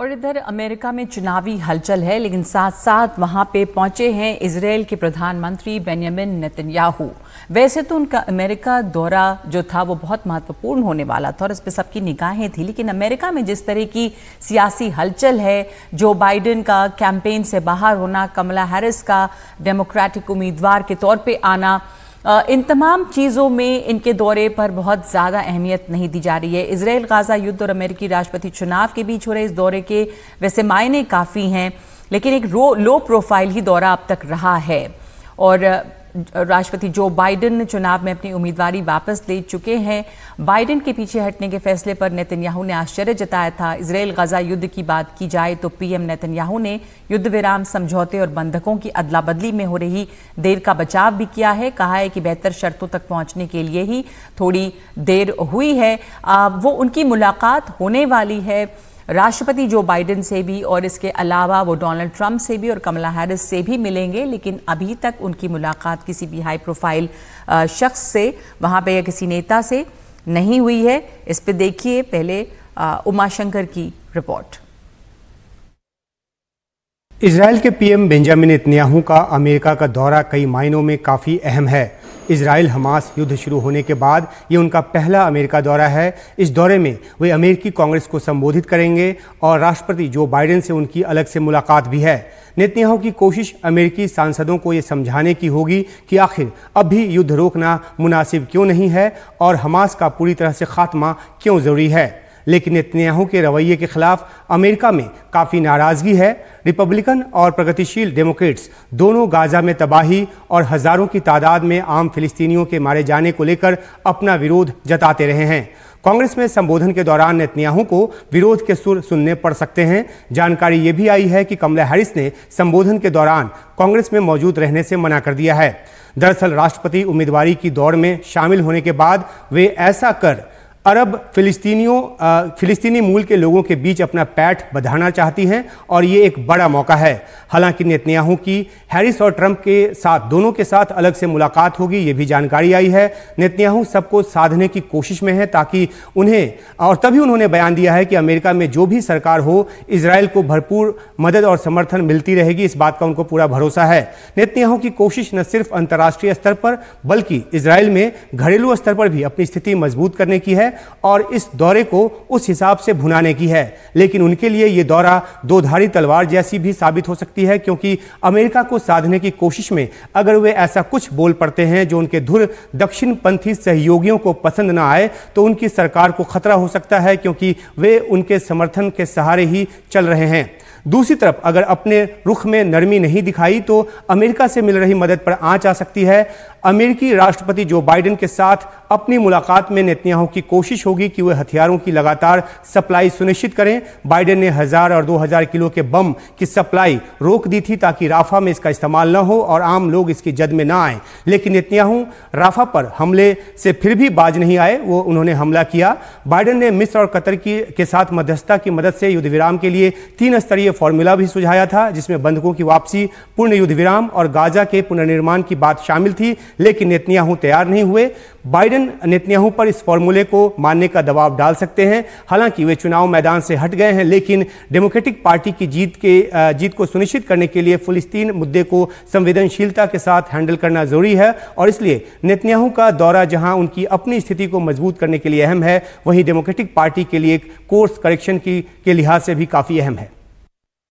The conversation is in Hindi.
और इधर अमेरिका में चुनावी हलचल है लेकिन साथ साथ वहां पे पहुंचे हैं इसराइल के प्रधानमंत्री बेनियामिन नेतन्याहू वैसे तो उनका अमेरिका दौरा जो था वो बहुत महत्वपूर्ण होने वाला था और इस पर सबकी निगाहें थी लेकिन अमेरिका में जिस तरह की सियासी हलचल है जो बाइडेन का कैंपेन से बाहर होना कमला हैरिस का डेमोक्रेटिक उम्मीदवार के तौर पर आना इन तमाम चीज़ों में इनके दौरे पर बहुत ज़्यादा अहमियत नहीं दी जा रही है इसराइल गाज़ा युद्ध और अमेरिकी राष्ट्रपति चुनाव के बीच हो रहे इस दौरे के वैसे मायने काफ़ी हैं लेकिन एक रो लो प्रोफाइल ही दौरा अब तक रहा है और राष्ट्रपति जो बाइडेन चुनाव में अपनी उम्मीदवारी वापस ले चुके हैं बाइडेन के पीछे हटने के फैसले पर नेतन्याहू ने आश्चर्य जताया था इसराइल गजा युद्ध की बात की जाए तो पीएम नेतन्याहू ने युद्ध विराम समझौते और बंधकों की अदला बदली में हो रही देर का बचाव भी किया है कहा है कि बेहतर शर्तों तक पहुंचने के लिए ही थोड़ी देर हुई है आ, वो उनकी मुलाकात होने वाली है राष्ट्रपति जो बाइडेन से भी और इसके अलावा वो डोनाल्ड ट्रंप से भी और कमला हैरिस से भी मिलेंगे लेकिन अभी तक उनकी मुलाकात किसी भी हाई प्रोफाइल शख्स से वहाँ पर या किसी नेता से नहीं हुई है इस पर देखिए पहले उमाशंकर की रिपोर्ट इसराइल के पीएम बेंजामिन इतन्याहू का अमेरिका का दौरा कई मायनों में काफ़ी अहम है इसराइल हमास युद्ध शुरू होने के बाद ये उनका पहला अमेरिका दौरा है इस दौरे में वे अमेरिकी कांग्रेस को संबोधित करेंगे और राष्ट्रपति जो बाइडेन से उनकी अलग से मुलाकात भी है नेतन्याहू की कोशिश अमेरिकी सांसदों को ये समझाने की होगी कि आखिर अब भी युद्ध रोकना मुनासिब क्यों नहीं है और हमास का पूरी तरह से खात्मा क्यों ज़रूरी है लेकिन नेतन्याहू के रवैये के खिलाफ अमेरिका में काफ़ी नाराज़गी है रिपब्लिकन और प्रगतिशील डेमोक्रेट्स दोनों गाजा में तबाही और हज़ारों की तादाद में आम फिलिस्तीनियों के मारे जाने को लेकर अपना विरोध जताते रहे हैं कांग्रेस में संबोधन के दौरान नेतन्याहू को विरोध के सुर सुनने पड़ सकते हैं जानकारी ये भी आई है कि कमला हैरिस ने संबोधन के दौरान कांग्रेस में मौजूद रहने से मना कर दिया है दरअसल राष्ट्रपति उम्मीदवारी की दौड़ में शामिल होने के बाद वे ऐसा कर अरब फिलिस्तीनियों फिलिस्तीनी मूल के लोगों के बीच अपना पैठ बधाना चाहती हैं और ये एक बड़ा मौका है हालांकि नेतन्याहू की हैरिस और ट्रंप के साथ दोनों के साथ अलग से मुलाकात होगी ये भी जानकारी आई है नेतन्याहू सबको साधने की कोशिश में है ताकि उन्हें और तभी उन्होंने बयान दिया है कि अमेरिका में जो भी सरकार हो इसराइल को भरपूर मदद और समर्थन मिलती रहेगी इस बात का उनको पूरा भरोसा है नेतन्याहू की कोशिश न सिर्फ अंतर्राष्ट्रीय स्तर पर बल्कि इसराइल में घरेलू स्तर पर भी अपनी स्थिति मजबूत करने की है और इस दौरे को उस हिसाब से भुनाने की है लेकिन उनके लिए ये दौरा दो धारी तलवार जैसी भी साबित हो सकती है क्योंकि अमेरिका को साधने की कोशिश में अगर वे ऐसा कुछ बोल पड़ते हैं जो उनके धुर दक्षिण पंथी सहयोगियों को पसंद ना आए तो उनकी सरकार को खतरा हो सकता है क्योंकि वे उनके समर्थन के सहारे ही चल रहे हैं दूसरी तरफ अगर अपने रुख में नरमी नहीं दिखाई तो अमेरिका से मिल रही मदद पर आँच आ सकती है अमेरिकी राष्ट्रपति जो बाइडेन के साथ अपनी मुलाकात में नेतन्याहू की कोशिश होगी कि वे हथियारों की लगातार सप्लाई सुनिश्चित करें बाइडेन ने हज़ार और दो हज़ार किलो के बम की सप्लाई रोक दी थी ताकि राफा में इसका इस्तेमाल न हो और आम लोग इसकी जद में ना आए लेकिन नेतन्याहू राफा पर हमले से फिर भी बाज नहीं आए वो उन्होंने हमला किया बाइडेन ने मिस्र और कतर की के साथ मध्यस्थता की मदद से युद्ध विराम के लिए तीन स्तरीय फॉर्मूला भी सुझाया था जिसमें बंधकों की वापसी पूर्ण युद्ध विराम और गाजा के पुनर्निर्माण की बात शामिल थी लेकिन नेतन्याहू तैयार नहीं हुए बाइडेन नेतन्याहू पर इस फॉर्मूले को मानने का दबाव डाल सकते हैं हालांकि वे चुनाव मैदान से हट गए हैं लेकिन डेमोक्रेटिक पार्टी की जीत के जीत को सुनिश्चित करने के लिए फिलिस्तीन मुद्दे को संवेदनशीलता के साथ हैंडल करना जरूरी है और इसलिए नेतन्याहू का दौरा जहां उनकी अपनी स्थिति को मजबूत करने के लिए अहम है वहीं डेमोक्रेटिक पार्टी के लिए एक कोर्स करेक्शन की के लिहाज से भी काफ़ी अहम है